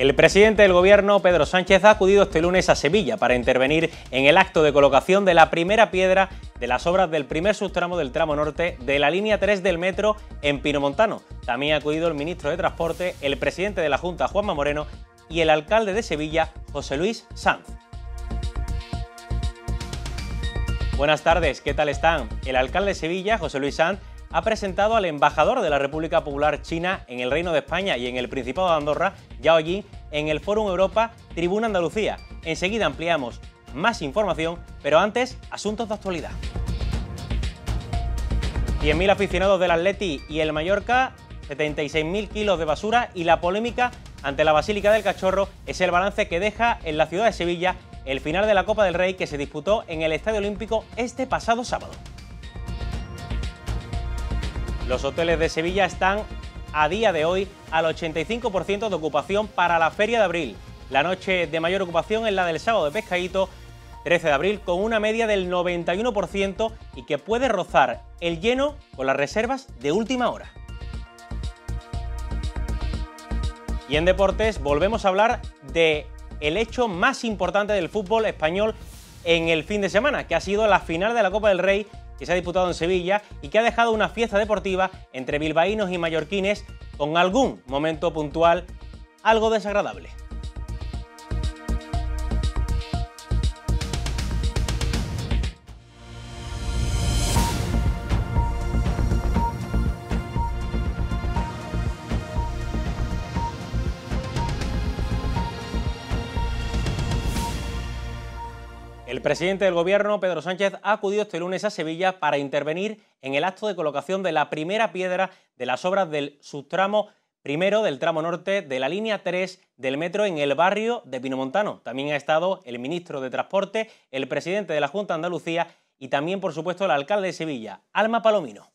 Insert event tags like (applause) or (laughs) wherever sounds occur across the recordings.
El presidente del gobierno, Pedro Sánchez, ha acudido este lunes a Sevilla para intervenir en el acto de colocación de la primera piedra de las obras del primer subtramo del tramo norte de la línea 3 del metro en Pinomontano. También ha acudido el ministro de Transporte, el presidente de la Junta, Juanma Moreno, y el alcalde de Sevilla, José Luis Sanz. Buenas tardes, ¿qué tal están? El alcalde de Sevilla, José Luis Sanz, ha presentado al embajador de la República Popular China en el Reino de España y en el Principado de Andorra, ya en el Fórum Europa Tribuna Andalucía. Enseguida ampliamos más información, pero antes, asuntos de actualidad. 10.000 aficionados del Atleti y el Mallorca, 76.000 kilos de basura y la polémica ante la Basílica del Cachorro es el balance que deja en la ciudad de Sevilla el final de la Copa del Rey que se disputó en el Estadio Olímpico este pasado sábado. Los hoteles de Sevilla están a día de hoy al 85% de ocupación para la Feria de Abril. La noche de mayor ocupación es la del sábado de Pescadito, 13 de abril, con una media del 91% y que puede rozar el lleno con las reservas de última hora. Y en deportes volvemos a hablar de el hecho más importante del fútbol español en el fin de semana, que ha sido la final de la Copa del Rey que se ha disputado en Sevilla y que ha dejado una fiesta deportiva entre bilbaínos y mallorquines con algún momento puntual algo desagradable. El presidente del Gobierno, Pedro Sánchez, ha acudido este lunes a Sevilla para intervenir en el acto de colocación de la primera piedra de las obras del subtramo primero del tramo norte de la línea 3 del metro en el barrio de Pinomontano. También ha estado el ministro de Transporte, el presidente de la Junta de Andalucía y también, por supuesto, el alcalde de Sevilla, Alma Palomino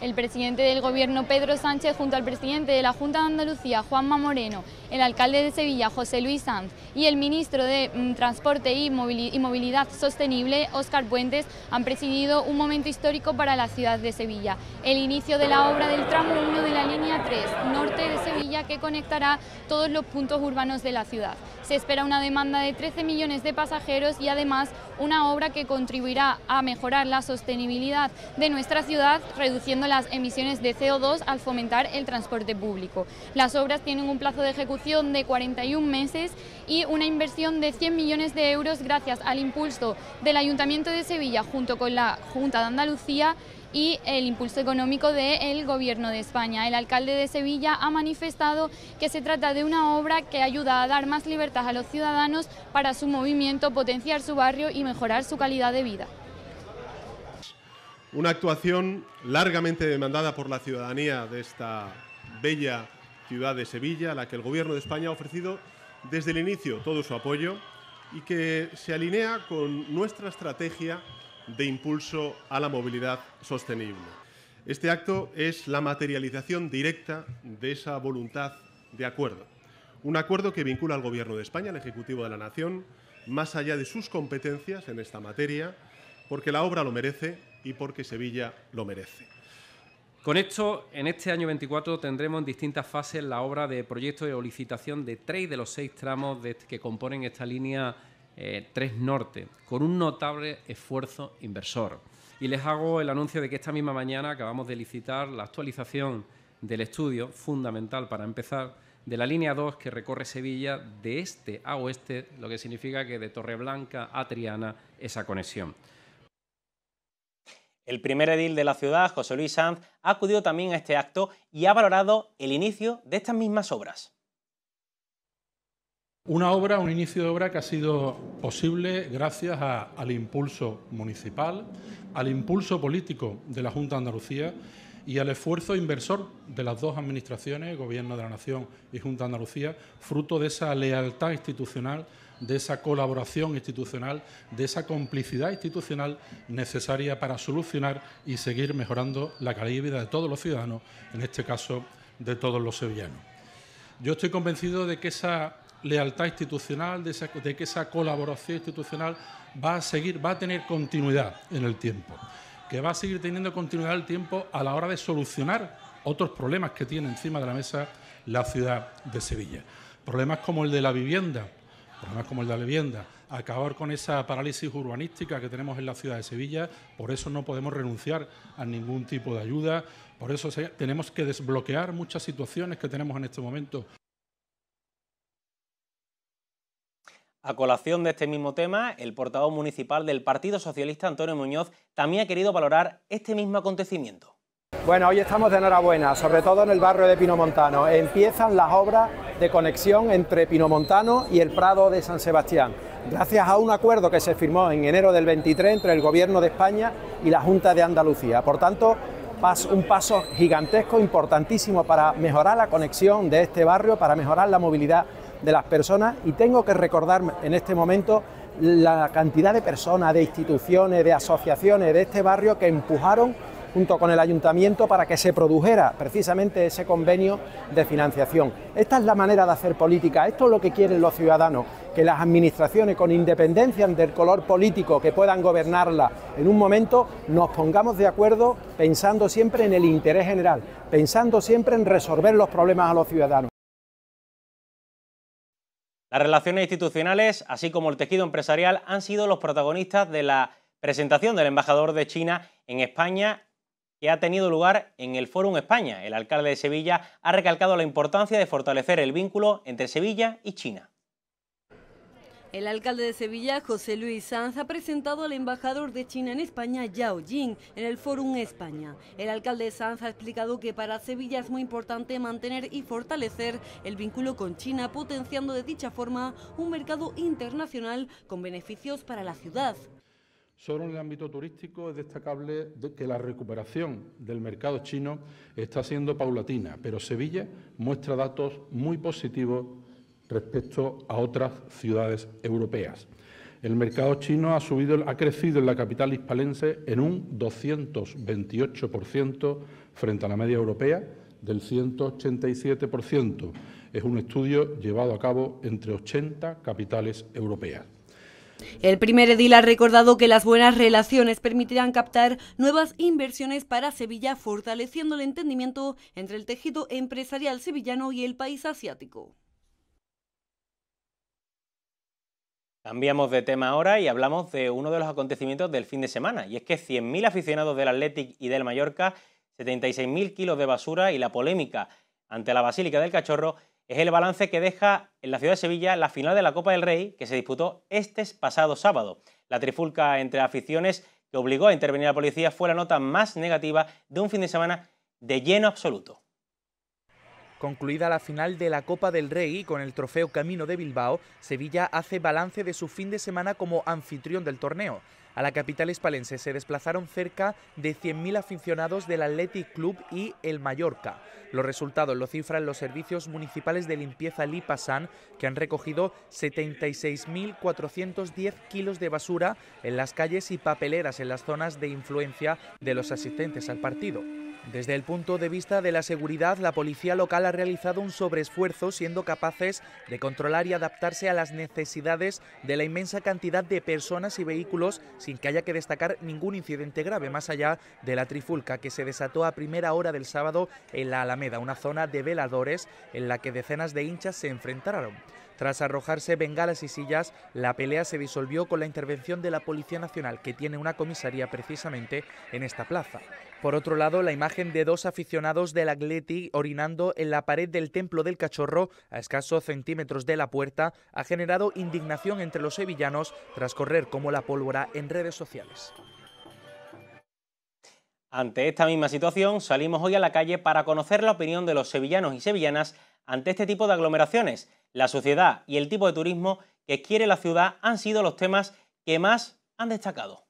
el presidente del Gobierno Pedro Sánchez junto al presidente de la Junta de Andalucía, Juanma Moreno, el alcalde de Sevilla, José Luis Sanz, y el ministro de mm, Transporte y Movilidad Sostenible, Óscar Puentes, han presidido un momento histórico para la ciudad de Sevilla. El inicio de la obra del tramo 1 de la línea 3, norte de Sevilla, que conectará todos los puntos urbanos de la ciudad. Se espera una demanda de 13 millones de pasajeros y además una obra que contribuirá a mejorar la sostenibilidad de nuestra ciudad, reduciendo las emisiones de CO2 al fomentar el transporte público. Las obras tienen un plazo de ejecución de 41 meses y una inversión de 100 millones de euros gracias al impulso del Ayuntamiento de Sevilla junto con la Junta de Andalucía y el impulso económico del Gobierno de España. El alcalde de Sevilla ha manifestado que se trata de una obra que ayuda a dar más libertad a los ciudadanos para su movimiento, potenciar su barrio y mejorar su calidad de vida. Una actuación largamente demandada por la ciudadanía de esta bella ciudad de Sevilla, a la que el Gobierno de España ha ofrecido desde el inicio todo su apoyo y que se alinea con nuestra estrategia de impulso a la movilidad sostenible. Este acto es la materialización directa de esa voluntad de acuerdo. Un acuerdo que vincula al Gobierno de España, al Ejecutivo de la Nación, más allá de sus competencias en esta materia, porque la obra lo merece y porque Sevilla lo merece. Con esto, en este año 24 tendremos en distintas fases la obra de proyecto de licitación de tres de los seis tramos que componen esta línea 3 eh, Norte, con un notable esfuerzo inversor. Y les hago el anuncio de que esta misma mañana acabamos de licitar la actualización del estudio, fundamental para empezar, de la línea 2 que recorre Sevilla de este a oeste, lo que significa que de Torreblanca a Triana esa conexión. El primer edil de la ciudad, José Luis Sanz, ha acudido también a este acto y ha valorado el inicio de estas mismas obras. Una obra, un inicio de obra que ha sido posible gracias al impulso municipal, al impulso político de la Junta de Andalucía y al esfuerzo inversor de las dos administraciones, Gobierno de la Nación y Junta de Andalucía, fruto de esa lealtad institucional de esa colaboración institucional, de esa complicidad institucional necesaria para solucionar y seguir mejorando la calidad de vida de todos los ciudadanos, en este caso de todos los sevillanos. Yo estoy convencido de que esa lealtad institucional, de, que esa colaboración institucional va a seguir, va a tener continuidad en el tiempo, que va a seguir teniendo continuidad el tiempo a la hora de solucionar otros problemas que tiene encima de la mesa la ciudad de Sevilla. Problemas como el de la vivienda, problemas como el de la vivienda, acabar con esa parálisis urbanística que tenemos en la ciudad de Sevilla, por eso no podemos renunciar a ningún tipo de ayuda, por eso tenemos que desbloquear muchas situaciones que tenemos en este momento. A colación de este mismo tema, el portavoz municipal del Partido Socialista, Antonio Muñoz, también ha querido valorar este mismo acontecimiento. Bueno, hoy estamos de enhorabuena, sobre todo en el barrio de Pinomontano... Empiezan las obras de conexión entre Pinomontano y el Prado de San Sebastián, gracias a un acuerdo que se firmó en enero del 23 entre el Gobierno de España y la Junta de Andalucía. Por tanto, un paso gigantesco, importantísimo para mejorar la conexión de este barrio, para mejorar la movilidad de las personas y tengo que recordar en este momento la cantidad de personas, de instituciones, de asociaciones de este barrio que empujaron junto con el ayuntamiento para que se produjera precisamente ese convenio de financiación. Esta es la manera de hacer política, esto es lo que quieren los ciudadanos, que las administraciones, con independencia del color político que puedan gobernarla en un momento, nos pongamos de acuerdo pensando siempre en el interés general, pensando siempre en resolver los problemas a los ciudadanos. Las relaciones institucionales, así como el tejido empresarial, han sido los protagonistas de la presentación del embajador de China en España que ha tenido lugar en el Fórum España. El alcalde de Sevilla ha recalcado la importancia de fortalecer el vínculo entre Sevilla y China. El alcalde de Sevilla, José Luis Sanz, ha presentado al embajador de China en España, Yao Jing, en el Fórum España. El alcalde Sanz ha explicado que para Sevilla es muy importante mantener y fortalecer el vínculo con China, potenciando de dicha forma un mercado internacional con beneficios para la ciudad. Solo en el ámbito turístico es destacable que la recuperación del mercado chino está siendo paulatina, pero Sevilla muestra datos muy positivos respecto a otras ciudades europeas. El mercado chino ha, subido, ha crecido en la capital hispalense en un 228% frente a la media europea del 187%. Es un estudio llevado a cabo entre 80 capitales europeas. El primer edil ha recordado que las buenas relaciones permitirán captar nuevas inversiones para Sevilla, fortaleciendo el entendimiento entre el tejido empresarial sevillano y el país asiático. Cambiamos de tema ahora y hablamos de uno de los acontecimientos del fin de semana, y es que 100.000 aficionados del Athletic y del Mallorca, 76.000 kilos de basura y la polémica ante la Basílica del Cachorro es el balance que deja en la ciudad de Sevilla la final de la Copa del Rey que se disputó este pasado sábado. La trifulca entre aficiones que obligó a intervenir a la policía fue la nota más negativa de un fin de semana de lleno absoluto. Concluida la final de la Copa del Rey con el trofeo Camino de Bilbao, Sevilla hace balance de su fin de semana como anfitrión del torneo. A la capital espalense se desplazaron cerca de 100.000 aficionados del Athletic Club y el Mallorca. Los resultados lo cifran los servicios municipales de limpieza Lipasan, que han recogido 76.410 kilos de basura en las calles y papeleras en las zonas de influencia de los asistentes al partido. Desde el punto de vista de la seguridad, la policía local ha realizado un sobreesfuerzo siendo capaces de controlar y adaptarse a las necesidades de la inmensa cantidad de personas y vehículos sin que haya que destacar ningún incidente grave más allá de la trifulca que se desató a primera hora del sábado en la Alameda, una zona de veladores en la que decenas de hinchas se enfrentaron. Tras arrojarse bengalas y sillas, la pelea se disolvió con la intervención de la Policía Nacional, que tiene una comisaría precisamente en esta plaza. Por otro lado, la imagen de dos aficionados del Atleti orinando en la pared del Templo del Cachorro, a escasos centímetros de la puerta, ha generado indignación entre los sevillanos tras correr como la pólvora en redes sociales. Ante esta misma situación, salimos hoy a la calle para conocer la opinión de los sevillanos y sevillanas ante este tipo de aglomeraciones la sociedad y el tipo de turismo que quiere la ciudad han sido los temas que más han destacado.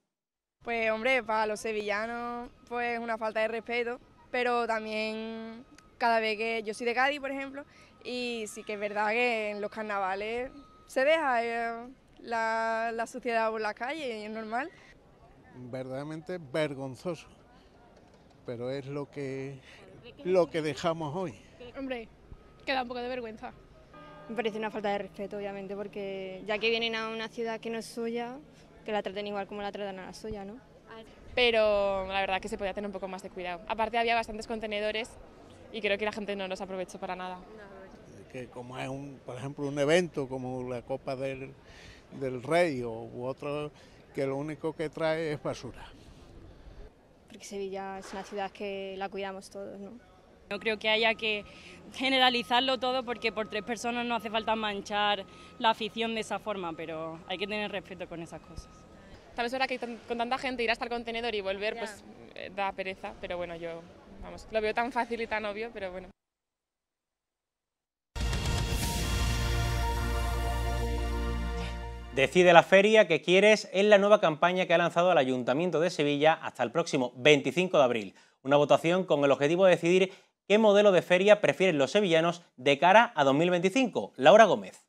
Pues hombre, para los sevillanos pues una falta de respeto, pero también cada vez que yo soy de Cádiz, por ejemplo, y sí que es verdad que en los carnavales se deja eh, la, la suciedad por la calle, y es normal. Verdaderamente vergonzoso, pero es lo que, lo que dejamos hoy. Hombre, queda un poco de vergüenza. Me parece una falta de respeto, obviamente, porque ya que vienen a una ciudad que no es suya, que la traten igual como la tratan a la suya, ¿no? Pero la verdad que se podía tener un poco más de cuidado. Aparte había bastantes contenedores y creo que la gente no los aprovechó para nada. Que como es, un, por ejemplo, un evento como la Copa del, del Rey o, otro, que lo único que trae es basura. Porque Sevilla es una ciudad que la cuidamos todos, ¿no? No creo que haya que generalizarlo todo porque por tres personas no hace falta manchar la afición de esa forma, pero hay que tener respeto con esas cosas. Tal vez ahora que con tanta gente ir hasta el contenedor y volver pues eh, da pereza, pero bueno, yo vamos, lo veo tan fácil y tan obvio, pero bueno. Decide la feria que quieres en la nueva campaña que ha lanzado el Ayuntamiento de Sevilla hasta el próximo 25 de abril. Una votación con el objetivo de decidir qué modelo de feria prefieren los sevillanos de cara a 2025. Laura Gómez.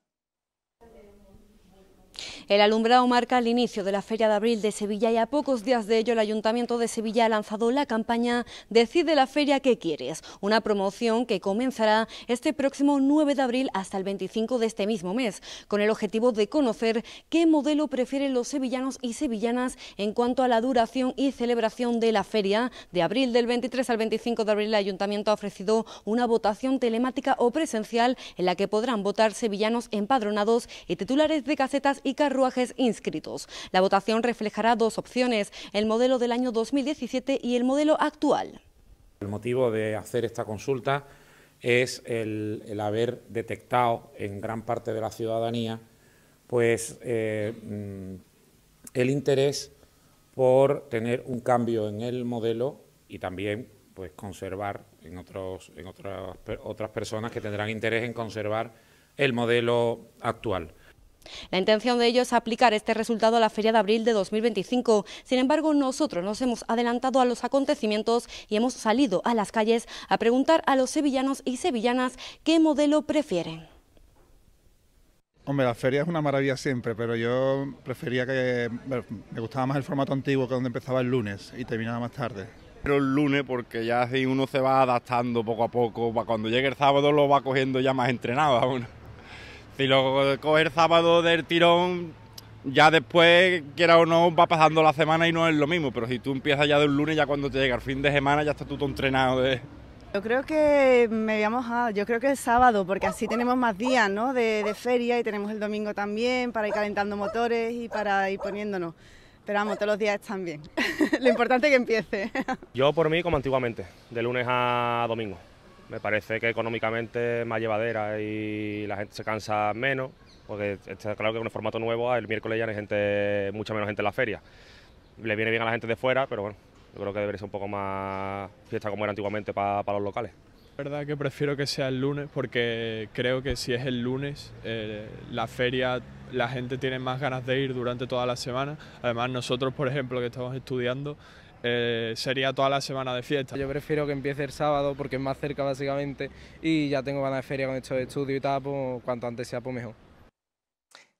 El alumbrado marca el inicio de la Feria de Abril de Sevilla y a pocos días de ello el Ayuntamiento de Sevilla ha lanzado la campaña Decide la Feria que quieres, una promoción que comenzará este próximo 9 de abril hasta el 25 de este mismo mes, con el objetivo de conocer qué modelo prefieren los sevillanos y sevillanas en cuanto a la duración y celebración de la feria. De abril del 23 al 25 de abril el Ayuntamiento ha ofrecido una votación telemática o presencial en la que podrán votar sevillanos empadronados y titulares de casetas y carros inscritos. La votación reflejará dos opciones, el modelo del año 2017 y el modelo actual. El motivo de hacer esta consulta es el, haber detectado en gran parte de la ciudadanía pues, eh, mm, el interés por tener un cambio en el modelo y también pues, conservar en, otros, en otras personas que tendrán interés en conservar el modelo actual. La intención de ellos es aplicar este resultado a la feria de abril de 2025. Sin embargo, nosotros nos hemos adelantado a los acontecimientos y hemos salido a las calles a preguntar a los sevillanos y sevillanas qué modelo prefieren. Hombre, la feria es una maravilla siempre, pero yo prefería que... me gustaba más el formato antiguo que donde empezaba el lunes y terminaba más tarde. Pero el lunes porque ya así uno se va adaptando poco a poco, cuando llegue el sábado lo va cogiendo ya más entrenado si lo coges el sábado del tirón, ya después, quiera o no, va pasando la semana y no es lo mismo. Pero si tú empiezas ya de un lunes, ya cuando te llega el fin de semana, ya estás tú entrenado de... Yo creo que me había a yo creo que el sábado, porque así tenemos más días ¿no? de, de feria y tenemos el domingo también para ir calentando motores y para ir poniéndonos. Pero vamos, todos los días están bien. (laughs) lo importante es que empiece. yo por mí como antiguamente, de lunes a domingo. Me parece que económicamente más llevadera y la gente se cansa menos, porque está claro que con el formato nuevo ah, el miércoles ya hay gente, mucha menos gente en la feria. Le viene bien a la gente de fuera, pero bueno, yo creo que debería ser un poco más fiesta como era antiguamente para los locales. Es verdad que prefiero que sea el lunes porque creo que si es el lunes eh, la feria la gente tiene más ganas de ir durante toda la semana. Además nosotros, por ejemplo, que estamos estudiando, eh, sería toda la semana de fiesta. Yo prefiero que empiece el sábado porque es más cerca básicamente y ya tengo ganas de feria con de estudio y tal, pues cuanto antes sea, pues mejor.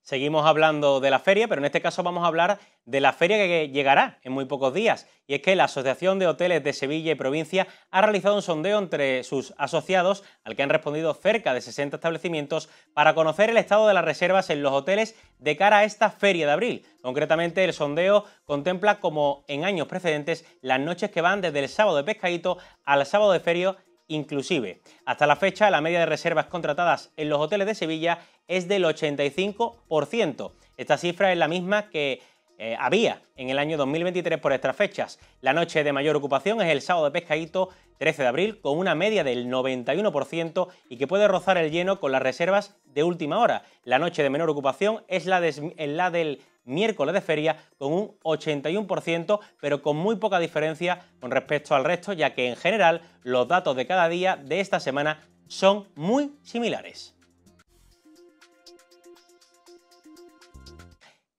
Seguimos hablando de la feria, pero en este caso vamos a hablar de la feria que llegará en muy pocos días. Y es que la Asociación de Hoteles de Sevilla y Provincia ha realizado un sondeo entre sus asociados, al que han respondido cerca de 60 establecimientos, para conocer el estado de las reservas en los hoteles de cara a esta feria de abril. Concretamente, el sondeo contempla, como en años precedentes, las noches que van desde el sábado de pescadito al sábado de feria inclusive. Hasta la fecha, la media de reservas contratadas en los hoteles de Sevilla es del 85%. Esta cifra es la misma que eh, había en el año 2023 por estas fechas. La noche de mayor ocupación es el sábado de pescadito 13 de abril con una media del 91% y que puede rozar el lleno con las reservas de última hora. La noche de menor ocupación es la del miércoles de feria con un 81%, pero con muy poca diferencia con respecto al resto, ya que en general los datos de cada día de esta semana son muy similares.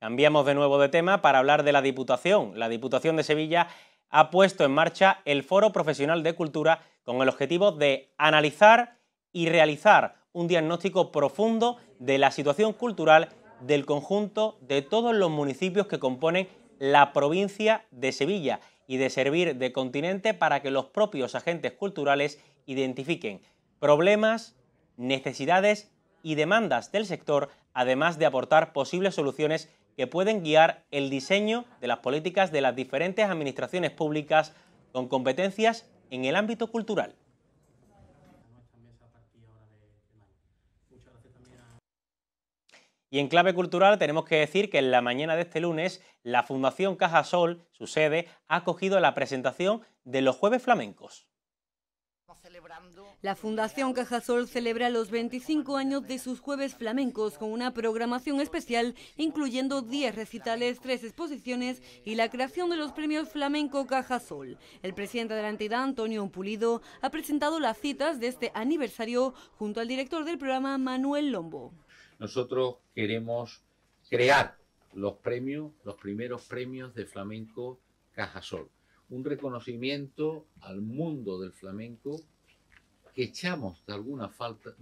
Cambiamos de nuevo de tema para hablar de la Diputación. La Diputación de Sevilla ha puesto en marcha el Foro Profesional de Cultura con el objetivo de analizar y realizar un diagnóstico profundo de la situación cultural del conjunto de todos los municipios que componen la provincia de Sevilla y de servir de continente para que los propios agentes culturales identifiquen problemas, necesidades y demandas del sector, además de aportar posibles soluciones que pueden guiar el diseño de las políticas de las diferentes administraciones públicas con competencias en el ámbito cultural. Y en clave cultural tenemos que decir que en la mañana de este lunes la Fundación Sol, su sede, ha acogido la presentación de los Jueves Flamencos. La Fundación Cajasol celebra los 25 años de sus Jueves Flamencos con una programación especial incluyendo 10 recitales, 3 exposiciones y la creación de los premios Flamenco Cajasol. El presidente de la entidad, Antonio Pulido, ha presentado las citas de este aniversario junto al director del programa, Manuel Lombo nosotros queremos crear los premios, los primeros premios de flamenco Cajasol. Un reconocimiento al mundo del flamenco que echamos de alguna falta,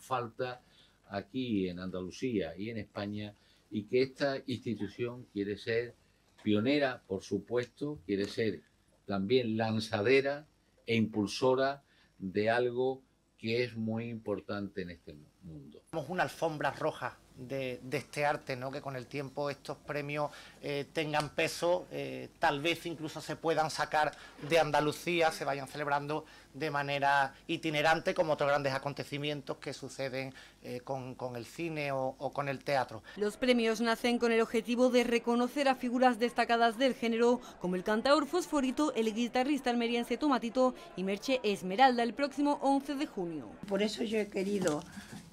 falta aquí en Andalucía y en España y que esta institución quiere ser pionera, por supuesto, quiere ser también lanzadera e impulsora de algo que es muy importante en este mundo. Tenemos una alfombra roja de, este arte, ¿no? que con el tiempo estos premios eh, tengan peso, eh, tal vez incluso se puedan sacar de Andalucía, se vayan celebrando de manera itinerante como otros grandes acontecimientos que suceden eh, con, el cine o, con el teatro. Los premios nacen con el objetivo de reconocer a figuras destacadas del género como el cantaor Fosforito, el guitarrista almeriense Tomatito y Merche Esmeralda el próximo 11 de junio. Por eso yo he querido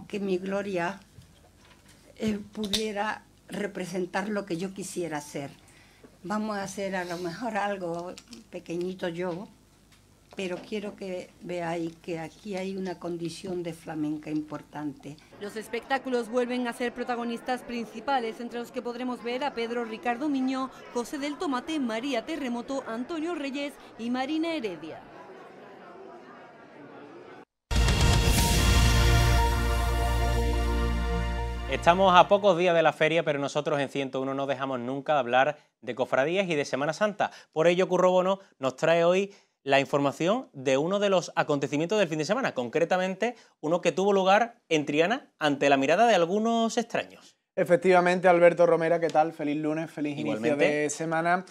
que mi gloria eh, pudiera representar lo que yo quisiera hacer. Vamos a hacer a lo mejor algo pequeñito yo, pero quiero que veáis que aquí hay una condición de flamenca importante. Los espectáculos vuelven a ser protagonistas principales, entre los que podremos ver a Pedro Ricardo Miño, José del Tomate, María Terremoto, Antonio Reyes y Marina Heredia. Estamos a pocos días de la feria, pero nosotros en 101 no dejamos nunca de hablar de cofradías y de Semana Santa. Por ello, Curro Bono nos trae hoy la información de uno de los acontecimientos del fin de semana, concretamente uno que tuvo lugar en Triana ante la mirada de algunos extraños. Efectivamente, Alberto Romera, ¿qué tal? Feliz lunes, feliz inicio de semana.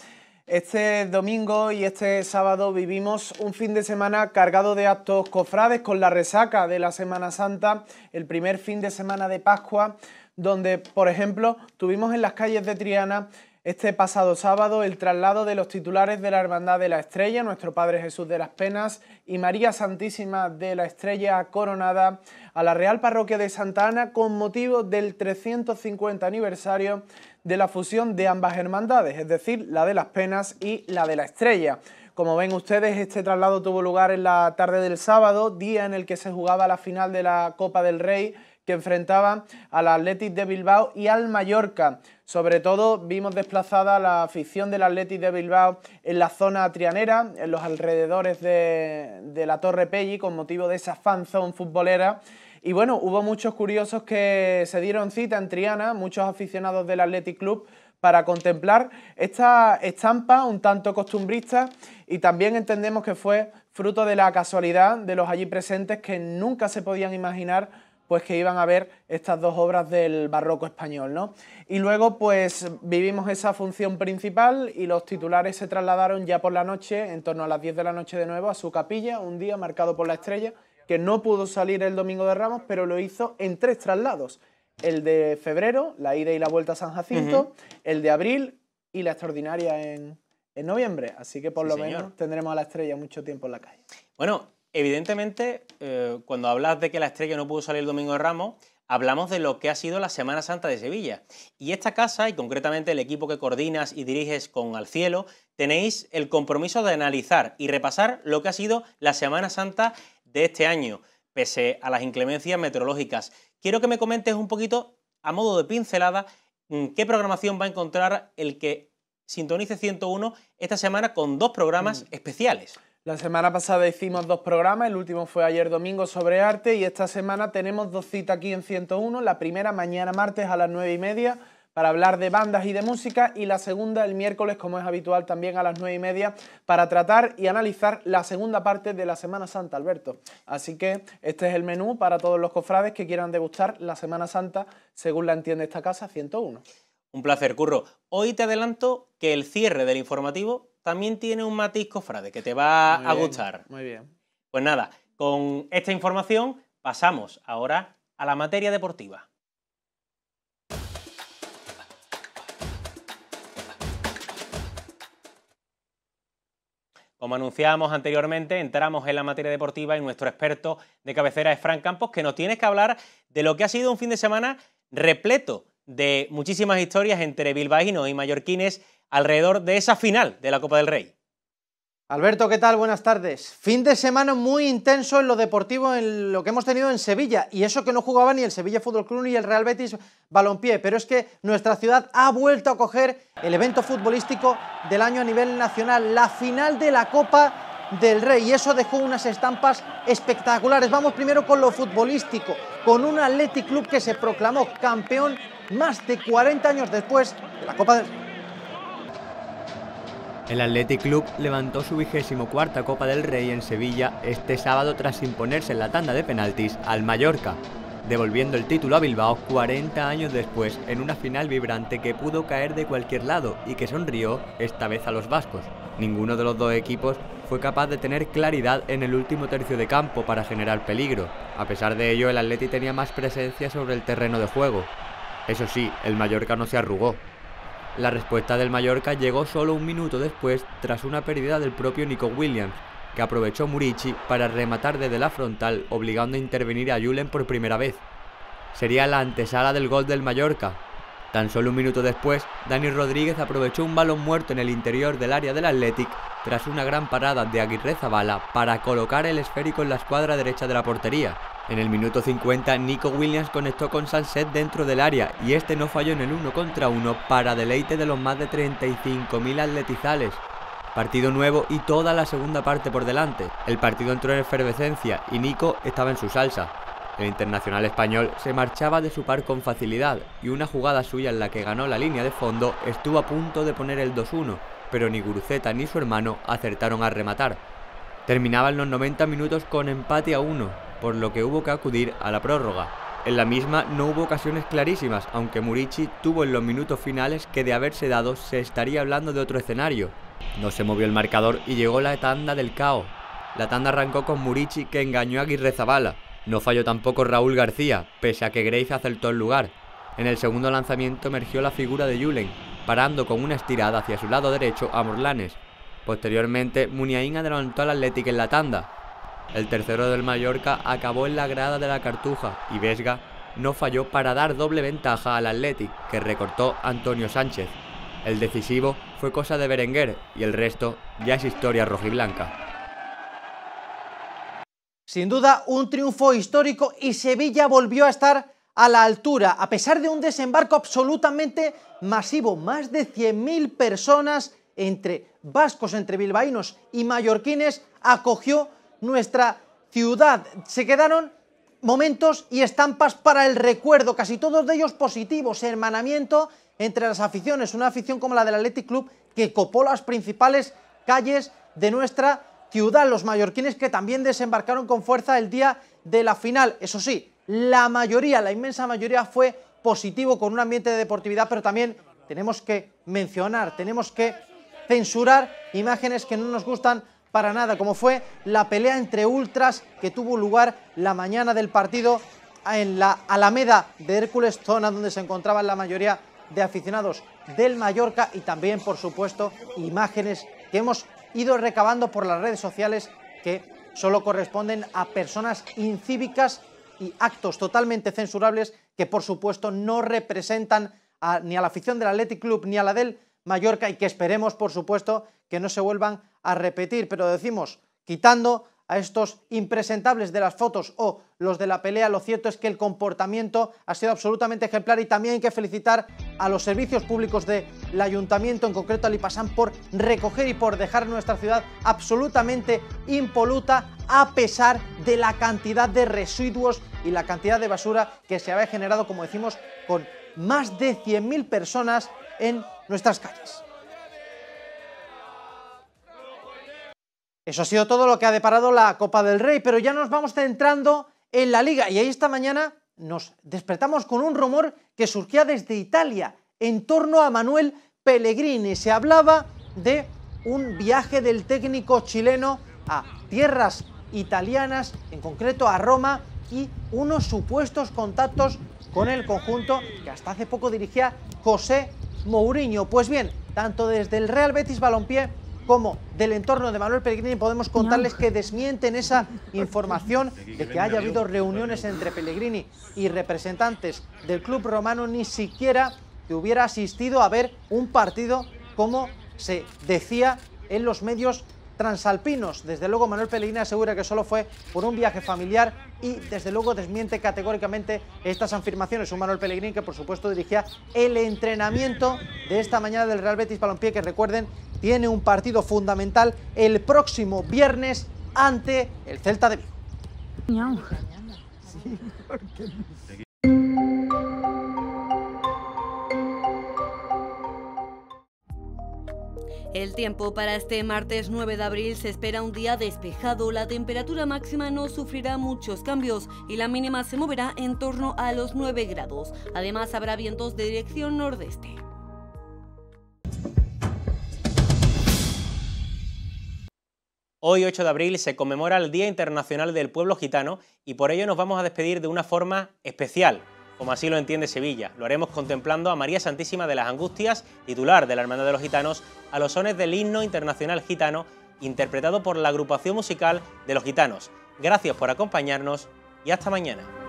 Este domingo y este sábado vivimos un fin de semana cargado de actos cofrades con la resaca de la Semana Santa, el primer fin de semana de Pascua, donde, por ejemplo, tuvimos en las calles de Triana este pasado sábado, el traslado de los titulares de la Hermandad de la Estrella, nuestro Padre Jesús de las Penas y María Santísima de la Estrella Coronada, a la Real Parroquia de Santa Ana con motivo del 350 aniversario de la fusión de ambas hermandades, es decir, la de las Penas y la de la Estrella. Como ven ustedes, este traslado tuvo lugar en la tarde del sábado, día en el que se jugaba la final de la Copa del Rey que enfrentaban al Athletic de Bilbao y al Mallorca. Sobre todo vimos desplazada la afición del Athletic de Bilbao en la zona trianera, en los alrededores de, la Torre Pelli, con motivo de esa fanzone futbolera. Y bueno, hubo muchos curiosos que se dieron cita en Triana, muchos aficionados del Athletic Club, para contemplar esta estampa un tanto costumbrista y también entendemos que fue fruto de la casualidad de los allí presentes que nunca se podían imaginar pues que iban a ver estas dos obras del barroco español, ¿no? Y luego pues vivimos esa función principal y los titulares se trasladaron ya por la noche, en torno a las 10 de la noche de nuevo, a su capilla, un día marcado por la estrella, que no pudo salir el Domingo de Ramos, pero lo hizo en tres traslados. El de febrero, la ida y la vuelta a San Jacinto, el de abril y la extraordinaria en, noviembre. Así que por lo menos tendremos a la estrella mucho tiempo en la calle. Bueno, Evidentemente, eh, cuando hablas de que la estrella no pudo salir el domingo de Ramos, hablamos de lo que ha sido la Semana Santa de Sevilla. Y esta casa, y concretamente el equipo que coordinas y diriges con Al Cielo, tenéis el compromiso de analizar y repasar lo que ha sido la Semana Santa de este año, pese a las inclemencias meteorológicas. Quiero que me comentes un poquito, a modo de pincelada, mm, qué programación va a encontrar el que sintonice 101 esta semana con dos programas mm. especiales. La semana pasada hicimos dos programas, el último fue ayer domingo sobre arte y esta semana tenemos dos citas aquí en 101, la primera mañana martes a las 9 y media para hablar de bandas y de música y la segunda el miércoles como es habitual también a las 9 y media para tratar y analizar la segunda parte de la Semana Santa, Alberto. Así que este es el menú para todos los cofrades que quieran degustar la Semana Santa según la entiende esta casa 101. Un placer, Curro. Hoy te adelanto que el cierre del informativo también tiene un matiz, cofrade, que te va a gustar. Muy bien. Pues nada, con esta información pasamos ahora a la materia deportiva. Como anunciábamos anteriormente, entramos en la materia deportiva y nuestro experto de cabecera es Frank Campos, que nos tiene que hablar de lo que ha sido un fin de semana repleto de muchísimas historias entre bilbaínos y mallorquines alrededor de esa final de la Copa del Rey. Alberto, ¿qué tal? Buenas tardes. Fin de semana muy intenso en lo deportivo, en lo que hemos tenido en Sevilla. Y eso que no jugaba ni el Sevilla Fútbol Club ni el Real Betis Balompié. Pero es que nuestra ciudad ha vuelto a coger el evento futbolístico del año a nivel nacional, la final de la Copa del Rey. Y eso dejó unas estampas espectaculares. Vamos primero con lo futbolístico, con un Athletic Club que se proclamó campeón más de 40 años después de la Copa del Rey. El Athletic Club levantó su vigésimo cuarta Copa del Rey en Sevilla este sábado tras imponerse en la tanda de penaltis al Mallorca, devolviendo el título a Bilbao 40 años después en una final vibrante que pudo caer de cualquier lado y que sonrió esta vez a los vascos. Ninguno de los dos equipos fue capaz de tener claridad en el último tercio de campo para generar peligro. A pesar de ello, el Atleti tenía más presencia sobre el terreno de juego. Eso sí, el Mallorca no se arrugó, la respuesta del Mallorca llegó solo un minuto después tras una pérdida del propio Nico Williams, que aprovechó Murici para rematar desde la frontal obligando a intervenir a Julen por primera vez. Sería la antesala del gol del Mallorca, Tan solo un minuto después, Dani Rodríguez aprovechó un balón muerto en el interior del área del Athletic tras una gran parada de Aguirre Zabala para colocar el esférico en la escuadra derecha de la portería. En el minuto 50, Nico Williams conectó con Salset dentro del área y este no falló en el 1 contra uno para deleite de los más de 35.000 atletizales. Partido nuevo y toda la segunda parte por delante. El partido entró en efervescencia y Nico estaba en su salsa. El internacional español se marchaba de su par con facilidad y una jugada suya en la que ganó la línea de fondo estuvo a punto de poner el 2-1, pero ni Guruceta ni su hermano acertaron a rematar. Terminaban los 90 minutos con empate a 1, por lo que hubo que acudir a la prórroga. En la misma no hubo ocasiones clarísimas, aunque Murici tuvo en los minutos finales que de haberse dado se estaría hablando de otro escenario. No se movió el marcador y llegó la tanda del caos. La tanda arrancó con Murici que engañó a Aguirre Zabala. No falló tampoco Raúl García, pese a que Grace acertó el lugar. En el segundo lanzamiento emergió la figura de Julen, parando con una estirada hacia su lado derecho a Morlanes. Posteriormente, Muniain adelantó al Athletic en la tanda. El tercero del Mallorca acabó en la grada de la Cartuja y Vesga no falló para dar doble ventaja al Athletic, que recortó Antonio Sánchez. El decisivo fue cosa de Berenguer y el resto ya es historia rojiblanca. Sin duda, un triunfo histórico y Sevilla volvió a estar a la altura, a pesar de un desembarco absolutamente masivo, más de 100.000 personas entre vascos, entre bilbaínos y mallorquines, acogió nuestra ciudad. Se quedaron momentos y estampas para el recuerdo, casi todos de ellos positivos, hermanamiento entre las aficiones, una afición como la del Athletic Club que copó las principales calles de nuestra ciudad, los mallorquines que también desembarcaron con fuerza el día de la final. Eso sí, la mayoría, la inmensa mayoría fue positivo con un ambiente de deportividad, pero también tenemos que mencionar, tenemos que censurar imágenes que no nos gustan para nada, como fue la pelea entre ultras que tuvo lugar la mañana del partido en la Alameda de Hércules, zona donde se encontraban la mayoría de aficionados del Mallorca y también, por supuesto, imágenes que hemos ido recabando por las redes sociales que solo corresponden a personas incívicas y actos totalmente censurables que por supuesto no representan ni a la afición del Athletic Club ni a la del Mallorca y que esperemos por supuesto que no se vuelvan a repetir, pero decimos, quitando a estos impresentables de las fotos o los de la pelea, lo cierto es que el comportamiento ha sido absolutamente ejemplar y también hay que felicitar a los servicios públicos del ayuntamiento, en concreto a Lipasán, por recoger y por dejar nuestra ciudad absolutamente impoluta a pesar de la cantidad de residuos y la cantidad de basura que se había generado, como decimos, con más de 100.000 personas en nuestras calles. Eso ha sido todo lo que ha deparado la Copa del Rey, pero ya nos vamos centrando en la liga. Y ahí esta mañana nos despertamos con un rumor que surgía desde Italia en torno a Manuel Pellegrini. Se hablaba de un viaje del técnico chileno a tierras italianas, en concreto a Roma, y unos supuestos contactos con el conjunto que hasta hace poco dirigía José Mourinho. Pues bien, tanto desde el Real Betis Balompié como del entorno de Manuel Pellegrini podemos contarles que desmienten esa información (laughs) de que haya habido reuniones entre Pellegrini y representantes del club romano, ni siquiera que hubiera asistido a ver un partido como se decía en los medios transalpinos. Desde luego Manuel Pellegrini asegura que solo fue por un viaje familiar y desde luego desmiente categóricamente estas afirmaciones. Un Manuel Pellegrini que por supuesto dirigía el entrenamiento de esta mañana del Real Betis Balompié que recuerden tiene un partido fundamental el próximo viernes ante el Celta de Vigo. El tiempo para este martes 9 de abril se espera un día despejado, la temperatura máxima no sufrirá muchos cambios y la mínima se moverá en torno a los 9 grados. Además habrá vientos de dirección nordeste. Hoy 8 de abril se conmemora el Día Internacional del Pueblo Gitano y por ello nos vamos a despedir de una forma especial, como así lo entiende Sevilla. Lo haremos contemplando a María Santísima de las Angustias, titular de la Hermandad de los Gitanos, a los sones del himno internacional gitano, interpretado por la agrupación musical de los gitanos. Gracias por acompañarnos y hasta mañana.